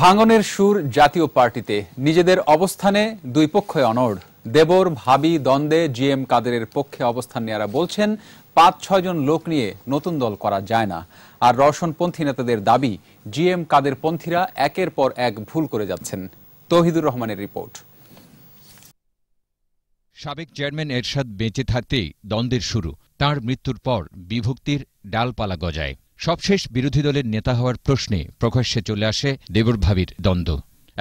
ভাঙনের সুর জাতীয় পার্টিতে নিজেদের অবস্থানে দুই পক্ষে অনড় দেবর ভাবি দ্বন্দ্বে জি এম কাদেরের পক্ষে অবস্থান নেয়ারা বলছেন পাঁচ ছয়জন লোক নিয়ে নতুন দল করা যায় না আর রওশনপন্থী নেতাদের দাবি জি এম কাদের পন্থীরা একের পর এক ভুল করে যাচ্ছেন তহিদুর রহমানের রিপোর্ট সাবেক চেয়ারম্যান এরশাদ বেঁচে থাকতেই দ্বন্দ্বের শুরু তার মৃত্যুর পর বিভক্তির ডালপালা গজায় সবশেষ বিরোধী দলের নেতা হওয়ার প্রশ্নে প্রকাশ্যে চলে আসে দেবরভাবির দ্বন্দ্ব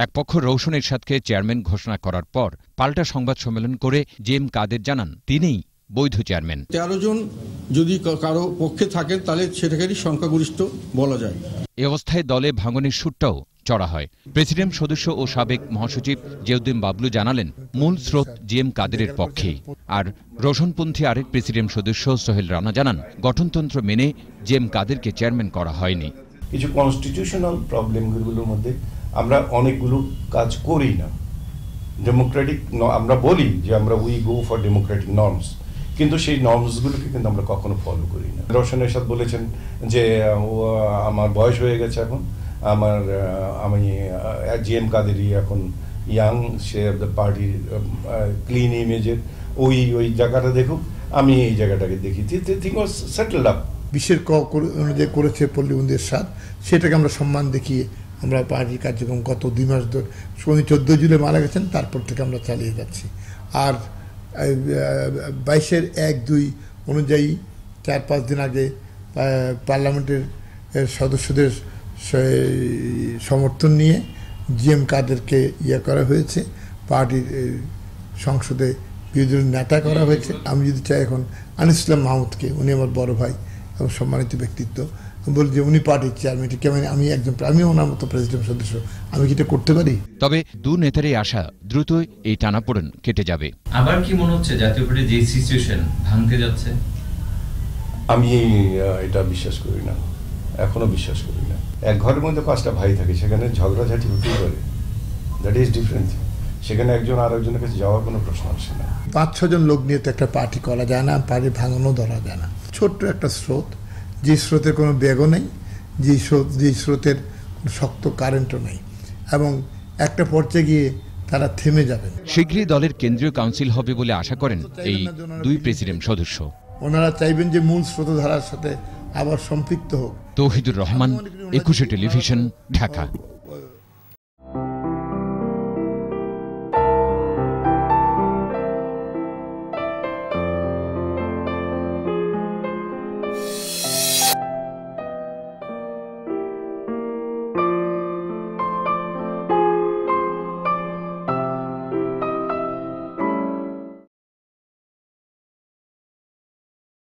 এক পক্ষ রৌশন এরশাদকে চেয়ারম্যান ঘোষণা করার পর পাল্টা সংবাদ সম্মেলন করে জেম কাদের জানান তিনিই বৈধ চেয়ারম্যান তেরো জন যদি কারো পক্ষে থাকেন তাহলে সেটাকেই সংখ্যাগরিষ্ঠ বলা যায় এ অবস্থায় দলে ভাঙনের সুরটাও চড়া হয় প্রেসিডেন্ট সদস্য ও সাবেক মহাসচিব জেউদ্দিন বাবলু জানালেন মূল স্রোত জি এম কাদেরের পক্ষে আর রোশনপন্থী আরেক প্রেসিডেন্ট সদস্য সোহেল রানা জানান গঠনতন্ত্র মেনে জি এম কাদেরকে চেয়ারম্যান করা হয়নি কিছু কনস্টিটিউশনাল প্রবলেমগুলোর মধ্যে আমরা অনেকগুলো কাজ করি না ডেমোক্রেটিক আমরা বলি যে আমরা we go for democratic norms কিন্তু সেই নর্মসগুলোকে কিন্তু আমরা কখনো ফলো করি না রোশন এরশাদ বলেছেন যে আমার বয়স হয়ে গেছে এখন আমার আমি জি এম কাদেরি এখন ইয়াং সে পার্টির ক্লিন ইমেজের ওই ওই জায়গাটা দেখুক আমি এই জায়গাটাকে দেখি থিং ওয়াজ সেটেলড আপ বিশ্বের ক অনুযায়ী করেছে পল্লীবন্দির সাথ সেটাকে আমরা সম্মান দেখিয়ে আমরা পার্টির কার্যক্রম গত দুই মাস ধরে উনি চোদ্দ জুলাই মারা গেছেন তারপর থেকে আমরা চালিয়ে যাচ্ছি আর বাইশের এক দুই অনুযায়ী চার পাঁচ দিন আগে পার্লামেন্টের সদস্যদের সমর্থন নিয়ে জিএম কাদেরকে ইয়ে করা হয়েছে পার্টির সংসদে বিরোধী নেতা করা হয়েছে আমি যদি চাই এখন আনিসুল্লাম মাহমুদকে উনি আমার বড় ভাই এবং সম্মানিত ব্যক্তিত্ব বলি যে উনি পার্টির চেয়ারম্যান এটা কেমন আমি একজন আমি ওনার মতো প্রেসিডেন্ট সদস্য আমি কি এটা করতে পারি তবে দু নেতারই আশা দ্রুতই এই টানাপোড়েন কেটে যাবে আবার কি মনে হচ্ছে জাতীয় পার্টি যে সিচুয়েশন ভাঙতে যাচ্ছে আমি এটা বিশ্বাস করি না এখনও বিশ্বাস করি না এক ঘরের মধ্যে পাঁচটা ভাই থাকে সেখানে ঝগড়াঝাটি হতেই পারে দ্যাট ইজ ডিফারেন্ট সেখানে একজন আর একজনের কাছে যাওয়ার কোনো প্রশ্ন আসে না পাঁচ ছজন লোক নিয়ে তো একটা পার্টি করা যায় না পার্টি ভাঙানো ধরা যায় না ছোট্ট একটা স্রোত যে স্রোতের কোনো বেগও নেই যে স্রোত যে স্রোতের শক্ত কারেন্টও নেই এবং একটা পর্যায়ে গিয়ে তারা থেমে যাবেন শীঘ্রই দলের কেন্দ্রীয় কাউন্সিল হবে বলে আশা করেন আচ্ছা, এই দুই প্রেসিডেন্ট সদস্য ওনারা চাইবেন যে মূল স্রোতধারার সাথে আবার সম্পৃক্ত হোক তৌহিদুর রহমান একুশে টেলিভিশন ঢাকা